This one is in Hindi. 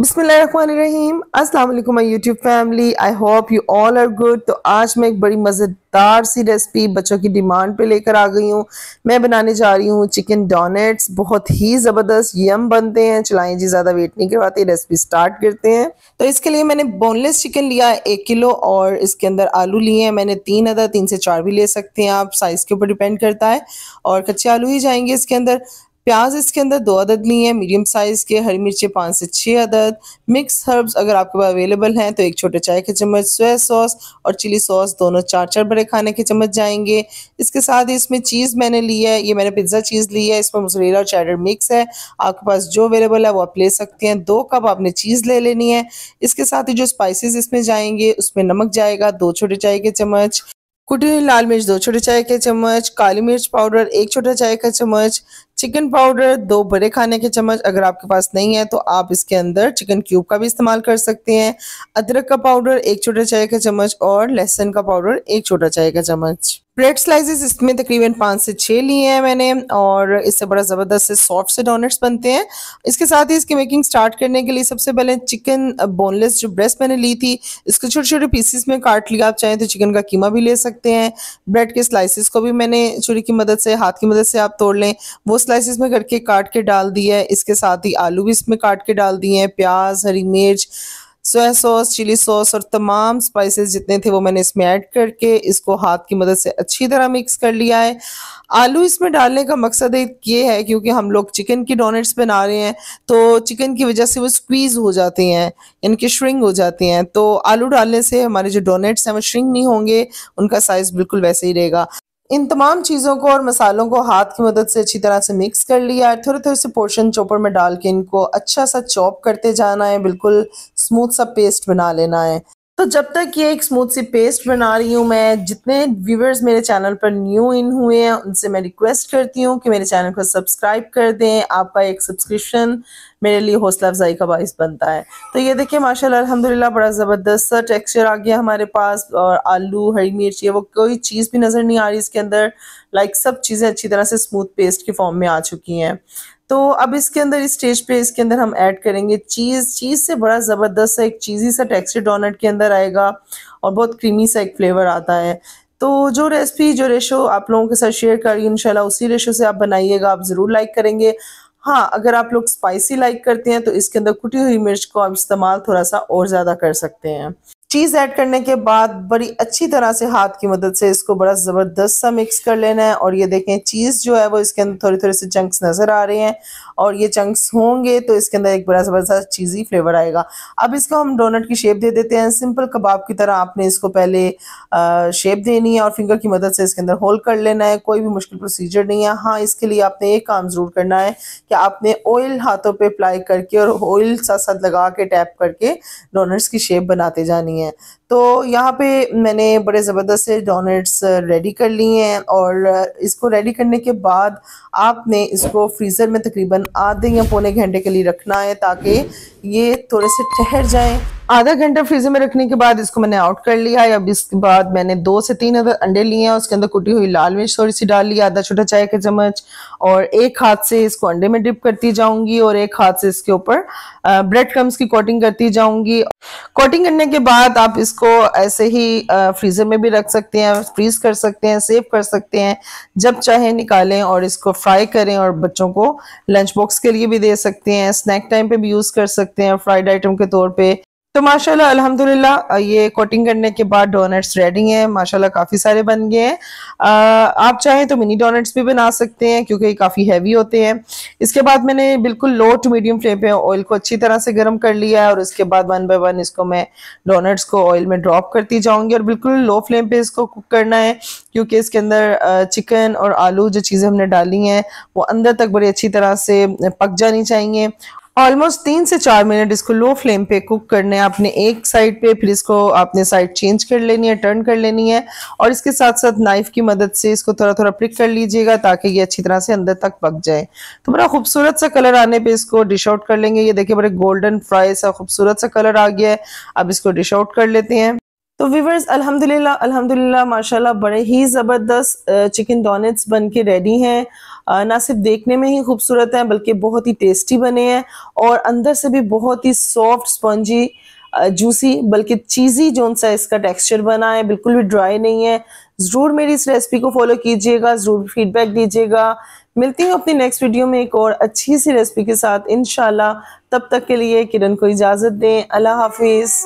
बिसमीम अस्सलाम my YouTube family I hope you all are good तो आज मैं एक बड़ी मज़ेदार सी रेसिपी बच्चों की डिमांड पे लेकर आ गई हूँ मैं बनाने जा रही हूँ चिकन डोनेट्स बहुत ही ज़बरदस्त यम बनते हैं चलाएं जी ज़्यादा वेट नहीं करवाते रेसिपी स्टार्ट करते हैं तो इसके लिए मैंने बोनलेस चिकन लिया है एक किलो और इसके अंदर आलू लिए हैं मैंने तीन अदर तीन से चार भी ले सकते हैं आप साइज़ के ऊपर डिपेंड करता है और कच्चे आलू ही जाएंगे इसके अंदर प्याज इसके अंदर दो अदद ली है मीडियम साइज़ के हरी मिर्चें पाँच से छः अदद मिक्स हर्ब्स अगर आपके पास अवेलेबल हैं तो एक छोटे चाय के चम्मच सोया सॉस और चिली सॉस दोनों चार चार बड़े खाने के चम्मच जाएंगे इसके साथ ही इसमें चीज़ मैंने ली है ये मैंने पिज्ज़ा चीज़ ली है इसमें मोसरेला और चैडर मिक्स है आपके पास जो अवेलेबल है वो आप ले सकते हैं दो कप आपने चीज़ ले लेनी है इसके साथ ही जो स्पाइसिस इसमें जाएंगे उसमें नमक जाएगा दो छोटे चाय के चम्मच कुटी हुई लाल मिर्च दो छोटे चाय के चम्मच काली मिर्च पाउडर एक छोटा चाय का चम्मच चिकन पाउडर दो बड़े खाने के चम्मच अगर आपके पास नहीं है तो आप इसके अंदर चिकन क्यूब का भी इस्तेमाल कर सकते हैं अदरक का पाउडर एक छोटा चाय का चम्मच और लहसुन का पाउडर एक छोटा चाय का चम्मच ब्रेड स्लाइसेस इसमें तकरीबन पाँच से छः लिए हैं मैंने और इससे बड़ा ज़बरदस्त से सॉफ्ट से डोनट्स बनते हैं इसके साथ ही इसकी मेकिंग स्टार्ट करने के लिए सबसे पहले चिकन बोनलेस जो ब्रेस्ट मैंने ली थी इसको छोटे छोटे पीसेस में काट लिया आप चाहें तो चिकन का कीमा भी ले सकते हैं ब्रेड के स्लाइसिस को भी मैंने छुरी की मदद से हाथ की मदद से आप तोड़ लें वो स्लाइसिस में करके काट के डाल दिया है इसके साथ ही आलू भी इसमें काट के डाल दिए हैं प्याज हरी मिर्च सोया सॉस चिली सॉस और तमाम स्पाइसेस जितने थे वो मैंने इसमें ऐड करके इसको हाथ की मदद से अच्छी तरह मिक्स कर लिया है आलू इसमें डालने का मकसद ये है क्योंकि हम लोग चिकन की डोनेट्स बना रहे हैं तो चिकन की वजह से वो स्क्वीज़ हो जाते हैं यानी श्रिंग हो जाते हैं तो आलू डालने से हमारे जो डोनेट्स हैं वो श्रिंग नहीं होंगे उनका साइज़ बिल्कुल वैसे ही रहेगा इन तमाम चीज़ों को और मसालों को हाथ की मदद से अच्छी तरह से मिक्स कर लिया है थोड़े थोड़े से पोर्शन चोपर में डाल के इनको अच्छा सा चॉप करते जाना है बिल्कुल स्मूथ सा पेस्ट बना लेना है तो जब तक ये एक स्मूथ सी पेस्ट बना रही हूँ मैं जितने व्यूवर्स मेरे चैनल पर न्यू इन हुए हैं उनसे मैं रिक्वेस्ट करती हूँ कि मेरे चैनल को सब्सक्राइब कर दें आपका एक सब्सक्रिप्शन मेरे लिए हौसला अफजाई का बायस बनता है तो ये देखिए माशाल्लाह अल्हम्दुलिल्लाह बड़ा ज़बरदस्त सा टेक्सचर आ गया हमारे पास और आलू हरी मिर्च ये वो कोई चीज़ भी नज़र नहीं आ रही इसके अंदर लाइक सब चीज़ें अच्छी तरह से स्मूथ पेस्ट के फॉर्म में आ चुकी हैं तो अब इसके अंदर इस स्टेज पे इसके अंदर हम ऐड करेंगे चीज़ चीज़ से बड़ा ज़बरदस्त सा एक चीज़ी सा टेक्सचर डोनट के अंदर आएगा और बहुत क्रीमी सा एक फ्लेवर आता है तो जो रेसिपी जो रेशो आप लोगों के साथ शेयर कर रही इनशाला उसी रेशो से आप बनाइएगा आप ज़रूर लाइक करेंगे हाँ अगर आप लोग स्पाइसी लाइक करते हैं तो इसके अंदर कुटी हुई मिर्च को आप इस्तेमाल थोड़ा सा और ज़्यादा कर सकते हैं चीज़ ऐड करने के बाद बड़ी अच्छी तरह से हाथ की मदद से इसको बड़ा ज़बरदस्त सा मिक्स कर लेना है और ये देखें चीज़ जो है वो इसके अंदर थोड़े थोड़े से चंक्स नज़र आ रहे हैं और ये चंक्स होंगे तो इसके अंदर एक बड़ा ज़बरदस्त चीज़ी फ्लेवर आएगा अब इसको हम डोनट की शेप दे देते हैं सिंपल कबाब की तरह आपने इसको पहले आ, शेप देनी है और फिंगर की मदद से इसके अंदर होल कर लेना है कोई भी मुश्किल प्रोसीजर नहीं है हाँ इसके लिए आपने एक काम ज़रूर करना है कि आपने ऑयल हाथों पर अप्लाई करके और ऑयल साथ साथ लगा के टैप करके डोनट्स की शेप बनाते जानी है करनी है तो यहाँ पे मैंने बड़े ज़बरदस्त से डोनेट्स रेडी कर लिए हैं और इसको रेडी करने के बाद आपने इसको फ्रीज़र में तकरीबन आधे या पौने घंटे के लिए रखना है ताकि ये थोड़े से ठहर जाएँ आधा घंटा फ्रीजर में रखने के बाद इसको मैंने आउट कर लिया है अब इसके बाद मैंने दो से तीन अदर अंडे लिए हैं उसके अंदर कुटी हुई लाल मिर्च थोड़ी सी डाल ली आधा छोटा चाय का चम्मच और एक हाथ से इसको अंडे में डिप करती जाऊंगी और एक हाथ से इसके ऊपर ब्रेड क्रम्स की कोटिंग करती जाऊंगी कोटिंग करने के बाद आप इसको ऐसे ही फ्रीजर में भी रख सकते हैं फ्रीज कर सकते हैं सेव कर सकते हैं जब चाहे निकालें और इसको फ्राई करें और बच्चों को लंच बॉक्स के लिए भी दे सकते हैं स्नैक टाइम पे भी यूज़ कर सकते हैं फ्राइड आइटम के तौर पर तो माशाल्लाह अल्हम्दुलिल्लाह ये कोटिंग करने के बाद डोनट्स रेडी हैं माशाल्लाह काफ़ी सारे बन गए हैं आप चाहें तो मिनी डोनट्स भी बना सकते हैं क्योंकि ये काफ़ी हैवी होते हैं इसके बाद मैंने बिल्कुल लो टू मीडियम फ्लेम पे ऑयल को अच्छी तरह से गर्म कर लिया है और उसके बाद वन बाय वन इसको मैं डोनट्स को ऑयल में ड्रॉप करती जाऊँगी और बिल्कुल लो फ्लेम पर इसको कुक करना है क्योंकि इसके अंदर चिकन और आलू जो चीज़ें हमने डाली हैं वो अंदर तक बड़ी अच्छी तरह से पक जानी चाहिए ऑलमोस्ट तीन से चार मिनट इसको लो फ्लेम पे कुक करना है आपने एक साइड पे फिर इसको आपने साइड चेंज कर लेनी है टर्न कर लेनी है और इसके साथ साथ नाइफ की मदद से इसको थोड़ा थोड़ा प्रिक कर लीजिएगा ताकि ये अच्छी तरह से अंदर तक पक जाए तो बड़ा खूबसूरत सा कलर आने पे इसको डिश आउट कर लेंगे ये देखिए बड़े गोल्डन फ्राई सा खूबसूरत सा कलर आ गया है अब इसको डिश आउट कर लेते हैं तो वीवर्स अल्हम्दुलिल्लाह अल्हम्दुलिल्लाह माशाल्लाह बड़े ही ज़बरदस्त चिकन डोनेट्स बन के रेडी हैं ना सिर्फ देखने में ही खूबसूरत हैं बल्कि बहुत ही टेस्टी बने हैं और अंदर से भी बहुत ही सॉफ्ट स्पॉन्जी जूसी बल्कि चीज़ी जो सा इसका टेक्सचर बना है बिल्कुल भी ड्राई नहीं है ज़रूर मेरी इस रेसिपी को फॉलो कीजिएगा ज़रूर फीडबैक दीजिएगा मिलती हूँ अपनी नेक्स्ट वीडियो में एक और अच्छी सी रेसिपी के साथ इन तब तक के लिए किरण को इजाज़त दें अल्लाह हाफिज़